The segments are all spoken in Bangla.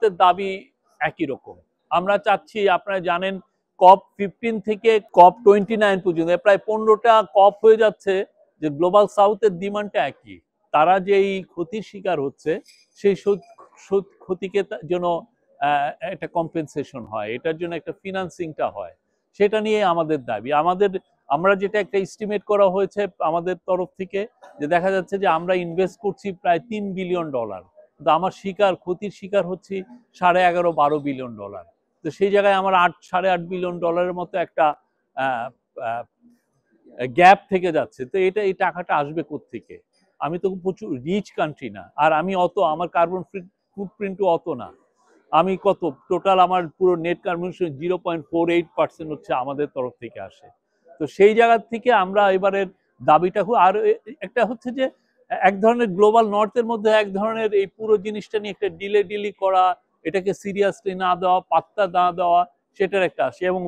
ভারতের দাবি একই রকম আমরা চাচ্ছি আপনারা জানেন কপ ফিফটিন থেকে কপ টোয়েন্টি নাইন পর্যন্ত প্রায় পনেরোটা কপ হয়ে যাচ্ছে যে গ্লোবাল সাউথের ডিমান্ডটা একই তারা যে এই ক্ষতির শিকার হচ্ছে সেই ক্ষতিকে যেন একটা কম্পেনসেশন হয় এটার জন্য একটা ফিনান্সিংটা হয় সেটা নিয়ে আমাদের দাবি আমাদের আমরা যেটা একটা ইস্টিমেট করা হয়েছে আমাদের তরফ থেকে যে দেখা যাচ্ছে যে আমরা ইনভেস্ট করছি প্রায় তিন বিলিয়ন ডলার আমার শিকার ক্ষতির শিকার হচ্ছে সাড়ে এগারো বারো বিলিয়ন ডলার তো সেই জায়গায় আমার আট সাড়ে আট বিলিয়ন ডলারের মতো একটা গ্যাপ থেকে যাচ্ছে তো এটা এই টাকাটা আসবে থেকে আমি তো প্রচুর রিচ কান্ট্রি না আর আমি অত আমার কার্বন ফুটপ্রিন্টও অত না আমি কত টোটাল আমার পুরো net carbon zero point four eight percent হচ্ছে আমাদের তরফ থেকে আসে তো সেই জায়গার থেকে আমরা এবারের দাবিটা আর একটা হচ্ছে যে এক ধরনের গ্লোবাল নর্থের মধ্যে এক ধরনের এই পুরো জিনিসটা নিয়ে একটা ডিলে ডিলি করা এটাকে সিরিয়াসলি না দেওয়া পাত্তা না দেওয়া সেটার একটা আসে এবং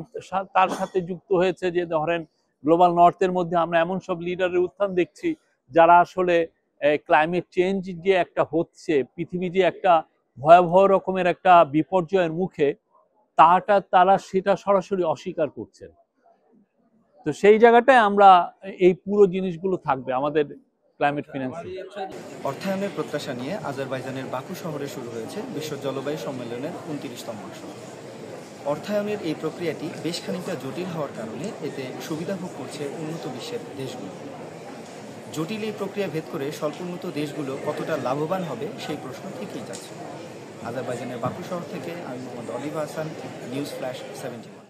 তার সাথে যুক্ত হয়েছে যে ধরেন গ্লোবাল নর্থের মধ্যে আমরা এমন সব লিডারের উত্থান দেখছি যারা আসলে ক্লাইমেট চেঞ্জ যে একটা হচ্ছে পৃথিবী যে একটা ভয়াবহ রকমের একটা বিপর্যয়ের মুখে তাটা তারা সেটা সরাসরি অস্বীকার করছেন তো সেই জায়গাটায় আমরা এই পুরো জিনিসগুলো থাকবে আমাদের ক্লাইমেট ফিনান্সিং অর্থায়নের প্রত্যাশা নিয়ে আজারবাইজানের বাকু শহরে শুরু হয়েছে বিশ্ব জলবায়ু সম্মেলনের উনত্রিশতম অংশ অর্থায়নের এই প্রক্রিয়াটি বেশ খানিকটা জটিল হওয়ার কারণে এতে সুবিধা ভোগ করছে উন্নত বিশ্বের দেশগুলো জটিল এই প্রক্রিয়া ভেদ করে স্বল্পোন্নত দেশগুলো কতটা লাভবান হবে সেই প্রশ্ন থেকেই যাচ্ছে আজারবাইজানের বাকু শহর থেকে আমি Mohammad Olive Hasan news flash seventeen